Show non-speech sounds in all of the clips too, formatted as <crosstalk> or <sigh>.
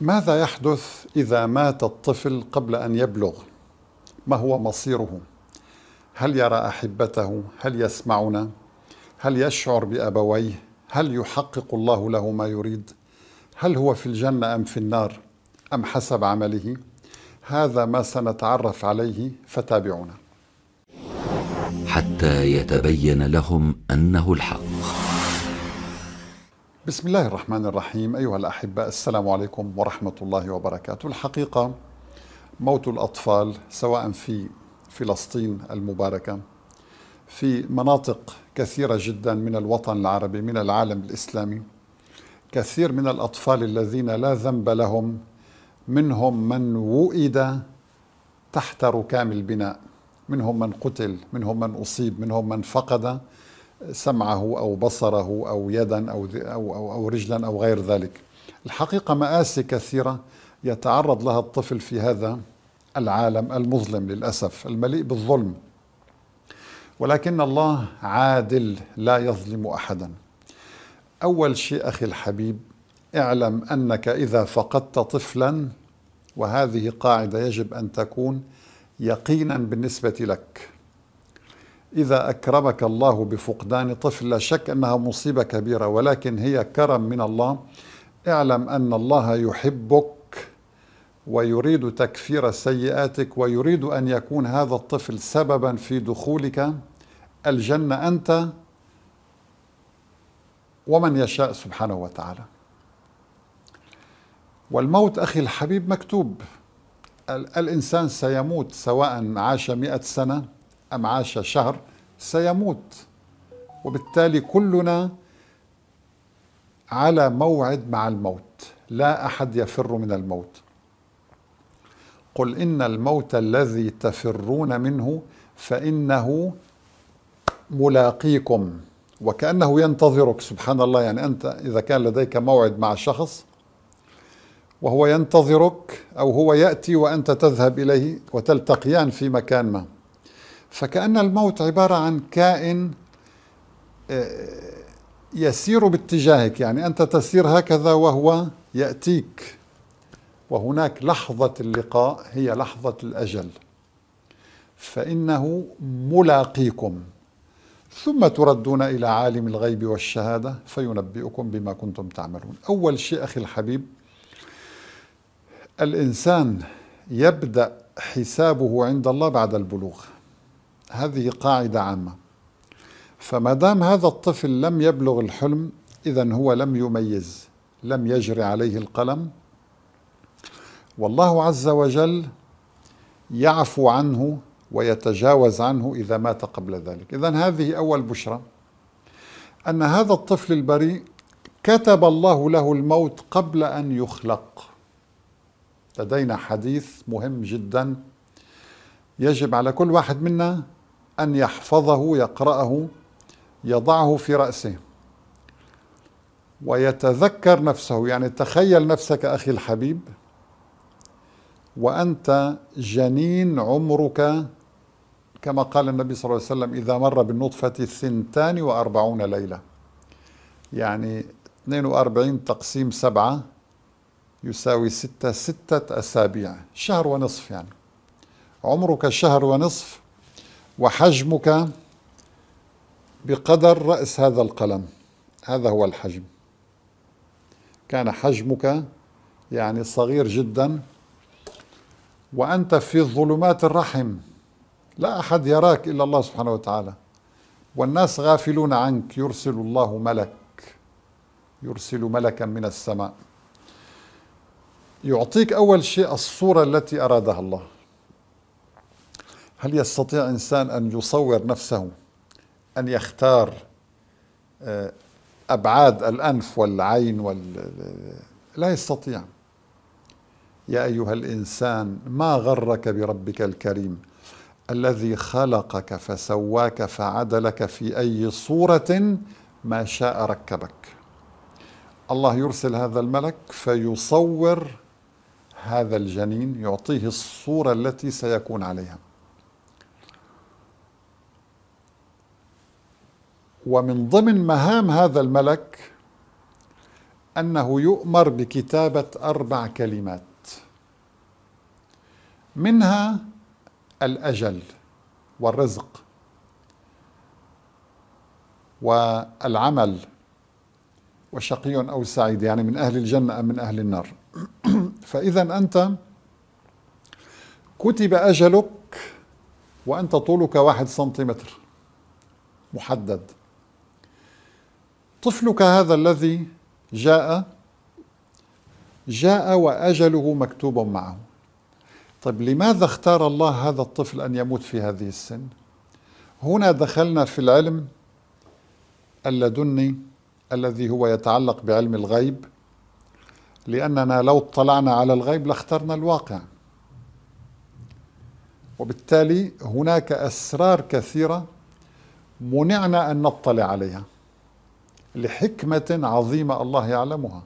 ماذا يحدث إذا مات الطفل قبل أن يبلغ؟ ما هو مصيره؟ هل يرى أحبته؟ هل يسمعنا؟ هل يشعر بأبويه؟ هل يحقق الله له ما يريد؟ هل هو في الجنة أم في النار؟ أم حسب عمله؟ هذا ما سنتعرف عليه فتابعونا. حتى يتبين لهم أنه الحق. بسم الله الرحمن الرحيم أيها الأحبة السلام عليكم ورحمة الله وبركاته الحقيقة موت الأطفال سواء في فلسطين المباركة في مناطق كثيرة جدا من الوطن العربي من العالم الإسلامي كثير من الأطفال الذين لا ذنب لهم منهم من وئد تحت ركام البناء منهم من قتل منهم من أصيب منهم من فقد سمعه او بصره او يدا او او او, أو رجلا او غير ذلك. الحقيقه مآسي كثيره يتعرض لها الطفل في هذا العالم المظلم للاسف المليء بالظلم. ولكن الله عادل لا يظلم احدا. اول شيء اخي الحبيب اعلم انك اذا فقدت طفلا وهذه قاعده يجب ان تكون يقينا بالنسبه لك إذا أكرمك الله بفقدان طفل لا شك أنها مصيبة كبيرة ولكن هي كرم من الله اعلم أن الله يحبك ويريد تكفير سيئاتك ويريد أن يكون هذا الطفل سببا في دخولك الجنة أنت ومن يشاء سبحانه وتعالى والموت أخي الحبيب مكتوب الإنسان سيموت سواء عاش مئة سنة أم عاش شهر سيموت وبالتالي كلنا على موعد مع الموت لا أحد يفر من الموت قل إن الموت الذي تفرون منه فإنه ملاقيكم وكأنه ينتظرك سبحان الله يعني أنت إذا كان لديك موعد مع شخص وهو ينتظرك أو هو يأتي وأنت تذهب إليه وتلتقيان في مكان ما فكأن الموت عبارة عن كائن آه، يسير باتجاهك يعني أنت تسير هكذا وهو يأتيك وهناك لحظة اللقاء هي لحظة الأجل فإنه ملاقيكم ثم تردون إلى عالم الغيب والشهادة فينبئكم بما كنتم تعملون أول شيء أخي الحبيب الإنسان يبدأ حسابه عند الله بعد البلوغ هذه قاعدة عامة فما دام هذا الطفل لم يبلغ الحلم إذا هو لم يميز لم يجري عليه القلم والله عز وجل يعفو عنه ويتجاوز عنه إذا مات قبل ذلك إذا هذه أول بشرى أن هذا الطفل البريء كتب الله له الموت قبل أن يخلق لدينا حديث مهم جدا يجب على كل واحد منا أن يحفظه يقرأه يضعه في رأسه ويتذكر نفسه يعني تخيل نفسك أخي الحبيب وأنت جنين عمرك كما قال النبي صلى الله عليه وسلم إذا مر بالنطفة الثنتان وأربعون ليلة يعني 42 تقسيم سبعة يساوي ستة ستة أسابيع شهر ونصف يعني عمرك شهر ونصف وحجمك بقدر رأس هذا القلم هذا هو الحجم كان حجمك يعني صغير جدا وأنت في ظلمات الرحم لا أحد يراك إلا الله سبحانه وتعالى والناس غافلون عنك يرسل الله ملك يرسل ملكا من السماء يعطيك أول شيء الصورة التي أرادها الله هل يستطيع إنسان أن يصور نفسه أن يختار آه، أبعاد الأنف والعين وال... لا يستطيع يا أيها الإنسان ما غرك بربك الكريم الذي خلقك فسواك فعدلك في أي صورة ما شاء ركبك الله يرسل هذا الملك فيصور هذا الجنين يعطيه الصورة التي سيكون عليها ومن ضمن مهام هذا الملك أنه يؤمر بكتابة أربع كلمات منها الأجل والرزق والعمل وشقي أو سعيد يعني من أهل الجنة أم من أهل النار <clears throat> فإذا أنت كتب أجلك وأنت طولك واحد سنتيمتر محدد طفلك هذا الذي جاء جاء وأجله مكتوب معه طيب لماذا اختار الله هذا الطفل أن يموت في هذه السن هنا دخلنا في العلم اللدني الذي هو يتعلق بعلم الغيب لأننا لو اطلعنا على الغيب لاخترنا الواقع وبالتالي هناك أسرار كثيرة منعنا أن نطلع عليها لحكمة عظيمة الله يعلمها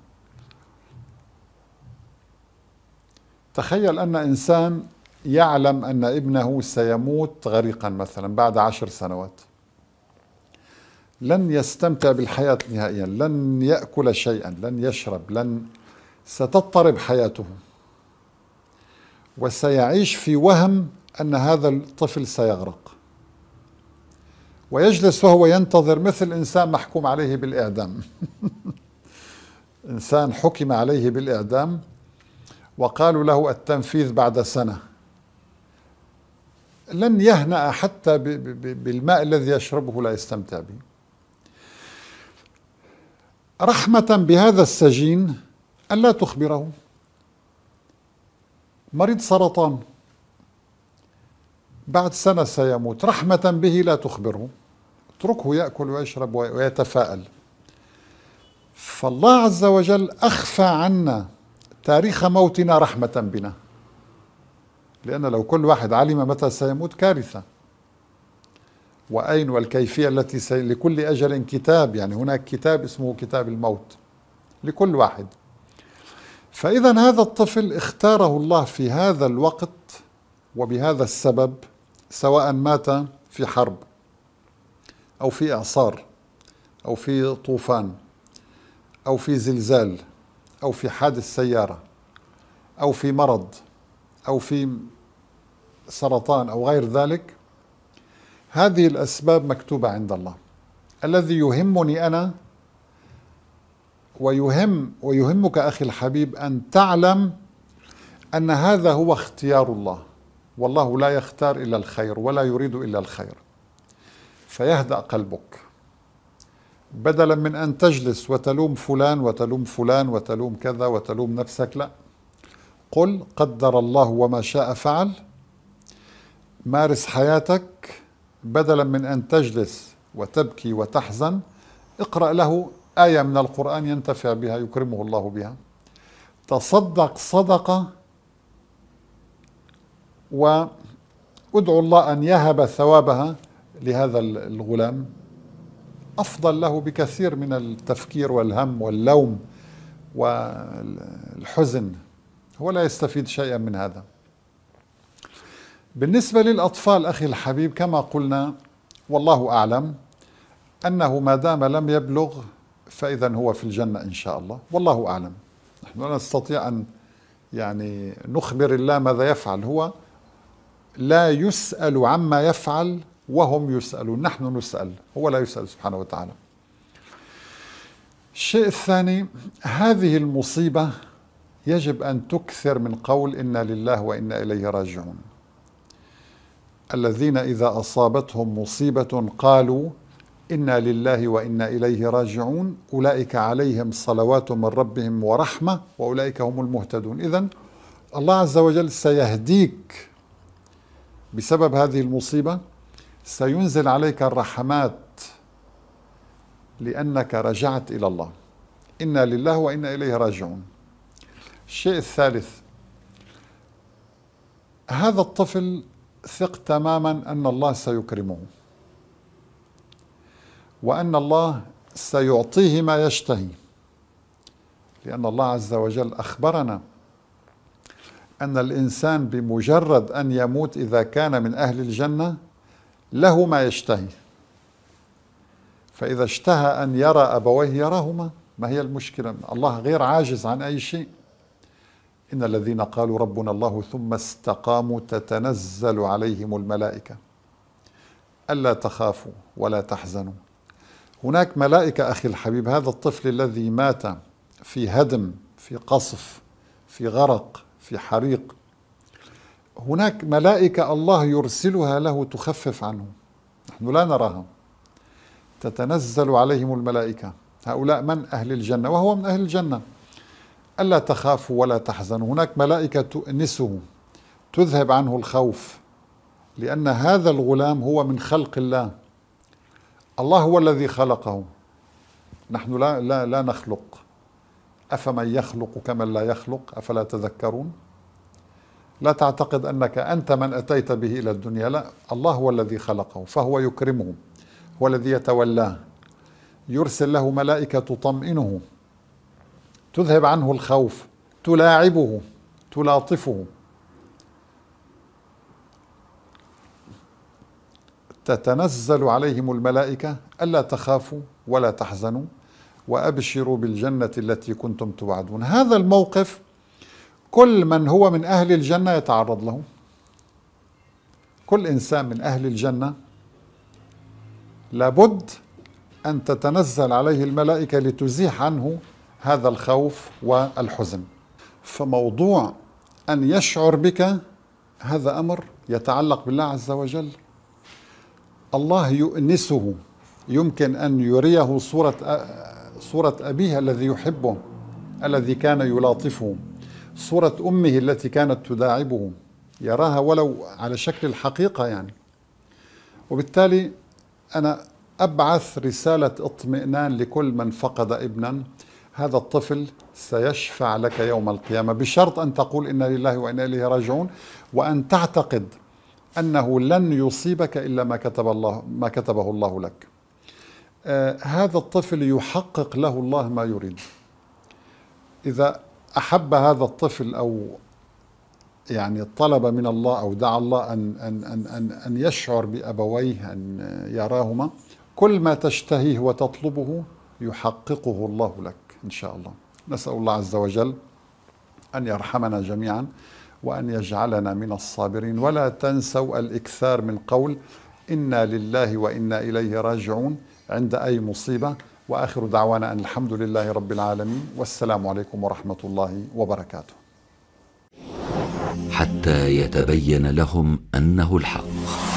تخيل أن إنسان يعلم أن ابنه سيموت غريقا مثلا بعد عشر سنوات لن يستمتع بالحياة نهائيا لن يأكل شيئا لن يشرب لن ستضطرب حياته وسيعيش في وهم أن هذا الطفل سيغرق ويجلس وهو ينتظر مثل إنسان محكوم عليه بالإعدام <laughs> إنسان حكم عليه بالإعدام وقالوا له التنفيذ بعد سنة لن يهنأ حتى بالماء الذي يشربه لا يستمتع به رحمة بهذا السجين ألا تخبره مريض سرطان بعد سنة سيموت رحمة به لا تخبره اتركه يأكل ويشرب ويتفاءل فالله عز وجل أخفى عنا تاريخ موتنا رحمة بنا لأن لو كل واحد علم متى سيموت كارثة وأين والكيفية التي سي... لكل أجل كتاب يعني هناك كتاب اسمه كتاب الموت لكل واحد فإذا هذا الطفل اختاره الله في هذا الوقت وبهذا السبب سواء مات في حرب أو في إعصار أو في طوفان أو في زلزال أو في حادث سيارة أو في مرض أو في سرطان أو غير ذلك هذه الأسباب مكتوبة عند الله الذي يهمني أنا ويهم ويهمك أخي الحبيب أن تعلم أن هذا هو اختيار الله والله لا يختار إلا الخير ولا يريد إلا الخير فيهدأ قلبك بدلا من أن تجلس وتلوم فلان وتلوم فلان وتلوم كذا وتلوم نفسك لا قل قدر الله وما شاء فعل مارس حياتك بدلا من أن تجلس وتبكي وتحزن اقرأ له آية من القرآن ينتفع بها يكرمه الله بها تصدق صدقة وادعو الله أن يهب ثوابها لهذا الغلام افضل له بكثير من التفكير والهم واللوم والحزن هو لا يستفيد شيئا من هذا بالنسبه للاطفال اخي الحبيب كما قلنا والله اعلم انه ما دام لم يبلغ فاذا هو في الجنه ان شاء الله والله اعلم نحن لا نستطيع ان يعني نخبر الله ماذا يفعل هو لا يسال عما يفعل وهم يسألون نحن نسأل هو لا يسأل سبحانه وتعالى الشيء الثاني هذه المصيبة يجب أن تكثر من قول إنا لله وإنا إليه راجعون الذين إذا أصابتهم مصيبة قالوا إنا لله وإنا إليه راجعون أولئك عليهم صلوات من ربهم ورحمة وأولئك هم المهتدون إذا الله عز وجل سيهديك بسبب هذه المصيبة سينزل عليك الرحمات لأنك رجعت إلى الله إنا لله وإنا إليه راجعون الشيء الثالث هذا الطفل ثق تماما أن الله سيكرمه وأن الله سيعطيه ما يشتهي لأن الله عز وجل أخبرنا أن الإنسان بمجرد أن يموت إذا كان من أهل الجنة له ما يشتهي فإذا اشتهى أن يرى أبويه يراهما ما هي المشكلة الله غير عاجز عن أي شيء إن الذين قالوا ربنا الله ثم استقاموا تتنزل عليهم الملائكة ألا تخافوا ولا تحزنوا هناك ملائكة أخي الحبيب هذا الطفل الذي مات في هدم في قصف في غرق في حريق هناك ملائكة الله يرسلها له تخفف عنه نحن لا نراها تتنزل عليهم الملائكة هؤلاء من أهل الجنة وهو من أهل الجنة ألا تخافوا ولا تحزنوا هناك ملائكة تؤنسه تذهب عنه الخوف لأن هذا الغلام هو من خلق الله الله هو الذي خلقه نحن لا, لا, لا نخلق أفمن يخلق كمن لا يخلق أفلا تذكرون لا تعتقد أنك أنت من أتيت به إلى الدنيا لا الله هو الذي خلقه فهو يكرمه هو الذي يتولاه يرسل له ملائكة تطمئنه تذهب عنه الخوف تلاعبه تلاطفه تتنزل عليهم الملائكة ألا تخافوا ولا تحزنوا وأبشروا بالجنة التي كنتم توعدون هذا الموقف كل من هو من أهل الجنة يتعرض له كل إنسان من أهل الجنة لابد أن تتنزل عليه الملائكة لتزيح عنه هذا الخوف والحزن فموضوع أن يشعر بك هذا أمر يتعلق بالله عز وجل الله يؤنسه يمكن أن يريه صورة صورة أبيه الذي يحبه الذي كان يلاطفه صورة أمه التي كانت تداعبه يراها ولو على شكل الحقيقة يعني وبالتالي أنا أبعث رسالة اطمئنان لكل من فقد ابنا هذا الطفل سيشفع لك يوم القيامة بشرط أن تقول إنا لله وإنا إليه راجعون وأن تعتقد أنه لن يصيبك إلا ما كتب الله ما كتبه الله لك آه هذا الطفل يحقق له الله ما يريد إذا احب هذا الطفل او يعني طلب من الله او دعا الله ان ان ان ان, أن يشعر بابويه ان يراهما كل ما تشتهيه وتطلبه يحققه الله لك ان شاء الله. نسال الله عز وجل ان يرحمنا جميعا وان يجعلنا من الصابرين ولا تنسوا الاكثار من قول انا لله وانا اليه راجعون عند اي مصيبه واخر دعوانا ان الحمد لله رب العالمين والسلام عليكم ورحمه الله وبركاته. حتى يتبين لهم انه الحق.